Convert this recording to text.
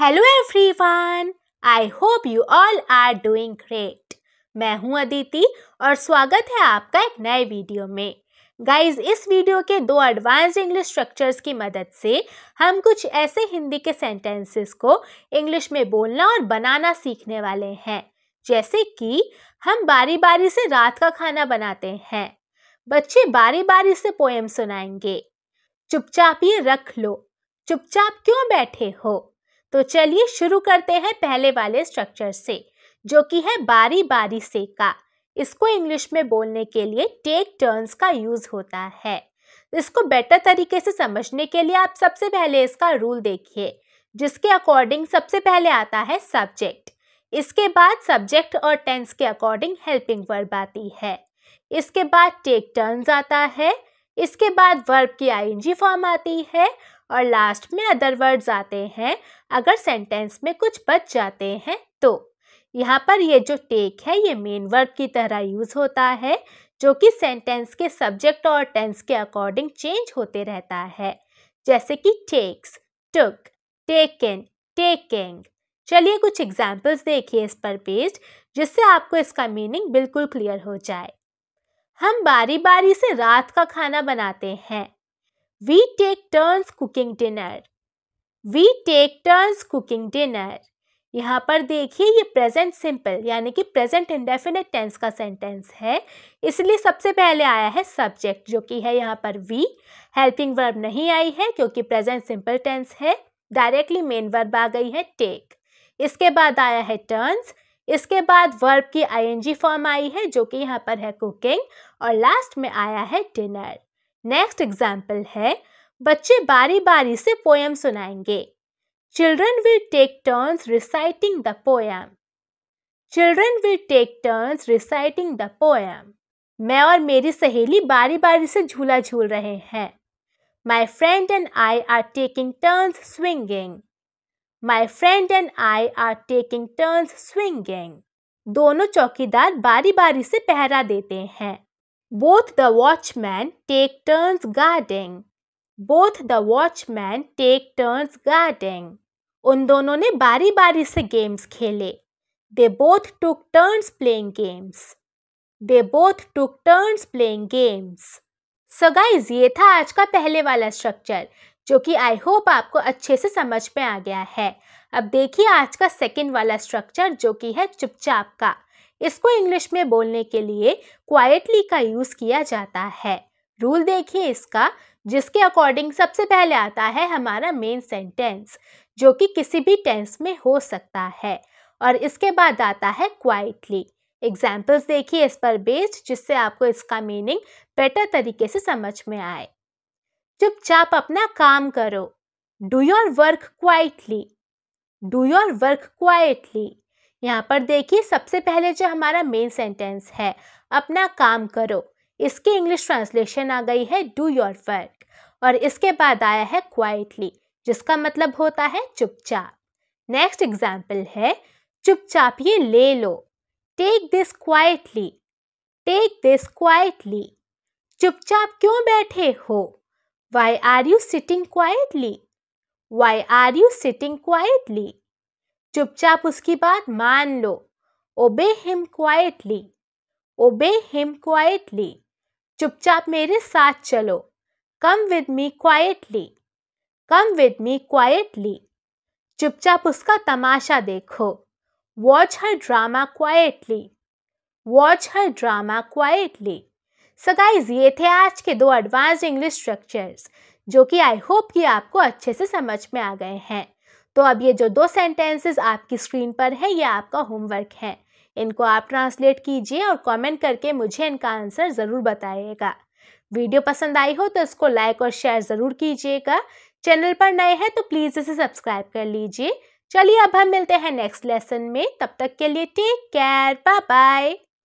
Hello everyone I hope you all are doing great मैं हूं अदिति और स्वागत है आपका एक नए वीडियो में गाइस इस वीडियो के दो एडवांस इंग्लिश स्ट्रक्चर्स की मदद से हम कुछ ऐसे हिंदी के सेंटेंसेस को इंग्लिश में बोलना और बनाना सीखने वाले हैं जैसे कि हम बारी बारी से रात का खाना बनाते हैं बच्चे बारी बारी से पोएम सुनाएंगे चुपचाप ये रख लो चुपचाप क्यों बैठे हो तो चलिए शुरू करते हैं पहले वाले स्ट्रक्चर से जो कि है बारी बारी से का इसको इंग्लिश में बोलने के लिए टेक टर्न्स का यूज़ होता है इसको बेटर तरीके से समझने के लिए आप सबसे पहले इसका रूल देखिए जिसके अकॉर्डिंग सबसे पहले आता है सब्जेक्ट इसके बाद सब्जेक्ट और टेंस के अकॉर्डिंग हेल्पिंग वर्ब आती है इसके बाद टेक टर्न्स आता है इसके बाद वर्ब की आईएनजी फॉर्म आती है और लास्ट में अदर वर्ड्स आते हैं अगर सेंटेंस में कुछ बच जाते हैं तो यहाँ पर ये जो टेक है ये मेन वर्ब की तरह यूज़ होता है जो कि सेंटेंस के सब्जेक्ट और टेंस के अकॉर्डिंग चेंज होते रहता है जैसे कि टेक्स टुक टेकन टेकिंग चलिए कुछ एग्जाम्पल्स देखिए इस पर बेस्ड जिससे आपको इसका मीनिंग बिल्कुल क्लियर हो जाए हम बारी बारी से रात का खाना बनाते हैं We take turns cooking dinner. We take turns cooking dinner. यहाँ पर देखिए ये प्रेजेंट सिंपल यानी कि प्रेजेंट इंडेफिनेट टेंस का सेंटेंस है इसलिए सबसे पहले आया है सब्जेक्ट जो कि है यहाँ पर वी हेल्पिंग वर्ब नहीं आई है क्योंकि प्रेजेंट सिंपल टेंस है डायरेक्टली मेन वर्ब आ गई है टेक इसके बाद आया है टर्न्स इसके बाद वर्ब की आईएनजी फॉर्म आई है जो कि यहाँ पर है कुकिंग और लास्ट में आया है डिनर नेक्स्ट एग्जाम्पल है बच्चे बारी बारी से पोएम सुनाएंगे children will take turns reciting the poem children will take turns reciting the poem मैं और मेरी सहेली बारी बारी से झूला झूल रहे हैं my friend and I are taking turns swinging my friend and I are taking turns swinging दोनों चौकीदार बारी बारी से पहरा देते हैं Both the watchmen take turns guarding. Both the watchmen take turns guarding. उन दोनों ने बारी बारी से गेम्स खेले they both took turns playing games they both took turns playing games so guys ये था आज का पहले वाला स्ट्रक्चर जो कि आई होप आपको अच्छे से समझ में आ गया है अब देखिए आज का सेकेंड वाला स्ट्रक्चर जो कि है चुपचाप का इसको इंग्लिश में बोलने के लिए क्वाइटली का यूज़ किया जाता है रूल देखिए इसका जिसके अकॉर्डिंग सबसे पहले आता है हमारा मेन सेंटेंस जो कि किसी भी टेंस में हो सकता है और इसके बाद आता है क्वाइटली एग्जाम्पल्स देखिए इस पर बेस्ड जिससे आपको इसका मीनिंग बेटर तरीके से समझ में आए चुपचाप अपना काम करो do your work quietly do your work quietly यहाँ पर देखिए सबसे पहले जो हमारा मेन सेंटेंस है अपना काम करो इसकी इंग्लिश ट्रांसलेशन आ गई है डू योर वर्क और इसके बाद आया है क्वाइटली जिसका मतलब होता है चुपचाप नेक्स्ट एग्जाम्पल है चुपचाप ये ले लो take this quietly take this quietly चुपचाप क्यों बैठे हो why are you sitting quietly why are you sitting quietly चुपचाप उसकी बात मान लो obey him quietly obey him quietly चुपचाप मेरे साथ चलो come with me quietly come with me quietly चुपचाप उसका तमाशा देखो watch her drama quietly watch her drama quietly so guys ये थे आज के दो एडवांस्ड इंग्लिश स्ट्रक्चर्स जो कि आई होप कि आपको अच्छे से समझ में आ गए हैं तो अब ये जो दो सेंटेंसेस आपकी स्क्रीन पर है ये आपका होमवर्क है इनको आप ट्रांसलेट कीजिए और कमेंट करके मुझे इनका आंसर ज़रूर बताइएगा वीडियो पसंद आई हो तो इसको लाइक और शेयर ज़रूर कीजिएगा चैनल पर नए हैं तो प्लीज़ इसे सब्सक्राइब कर लीजिए चलिए अब हम मिलते हैं नेक्स्ट लेसन में तब तक के लिए टेक केयर बाय बाय